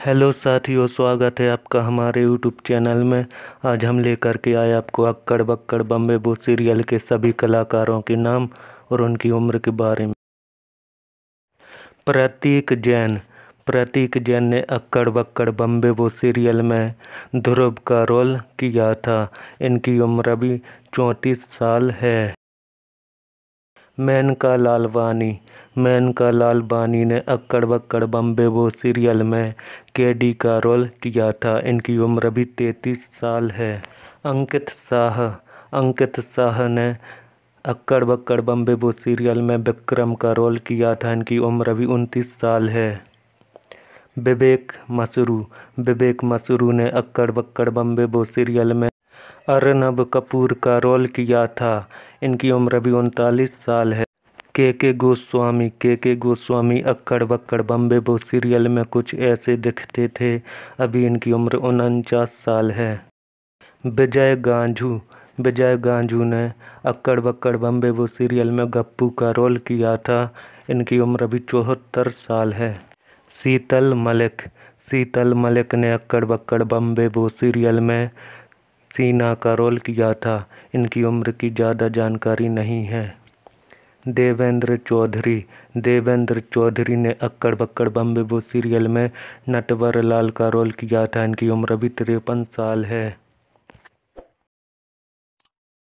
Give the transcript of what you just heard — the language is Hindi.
हेलो साथियों स्वागत है आपका हमारे यूट्यूब चैनल में आज हम लेकर के आए आपको अक्कड़ बक्कड़ बम्बे बो सीरियल के सभी कलाकारों के नाम और उनकी उम्र के बारे में प्रतीक जैन प्रतीक जैन ने अक्कड़ बक्कड़ बम्बे बो सीरियल में ध्रुव का रोल किया था इनकी उम्र अभी चौंतीस साल है मेनका लाल वानी मेनका लाल बानी ने अक्कड़ बक्कड़ बम्बे वो सीरियल में केडी का रोल किया था इनकी उम्र अभी तैतीस साल है अंकित शाह अंकित शाह ने अक्कड़ बक्कड़ बम्बे बो सीरियल में विक्रम का रोल किया था इनकी उम्र अभी उनतीस साल है विवेक मसरू विवेक मसरू ने अक्कड़ बक्कड़ बम्बे वो सीरियल में अर्नब कपूर का रोल किया था इनकी उम्र अभी उनतालीस साल है के के गोस्वामी के के गोस्वामी अक्कड़ बक्कड़ बम्बे बो सीरियल में कुछ ऐसे दिखते थे अभी इनकी उम्र उनचास साल है विजय गांझू विजय गांझू ने अक्कड़ बक्कड़ बम्बे बो सीरियल में गप्पू का रोल किया था इनकी उम्र अभी चौहत्तर साल है शीतल मलिक शीतल मलिक ने अक्कड़ बक्कड़ बम्बे बो सीरियल में सीना का रोल किया था इनकी उम्र की ज़्यादा जानकारी नहीं है देवेंद्र चौधरी देवेंद्र चौधरी ने अक्कड़ बक्कड़ बम्बे सीरियल में नटवर लाल का रोल किया था इनकी उम्र अभी तिरपन साल है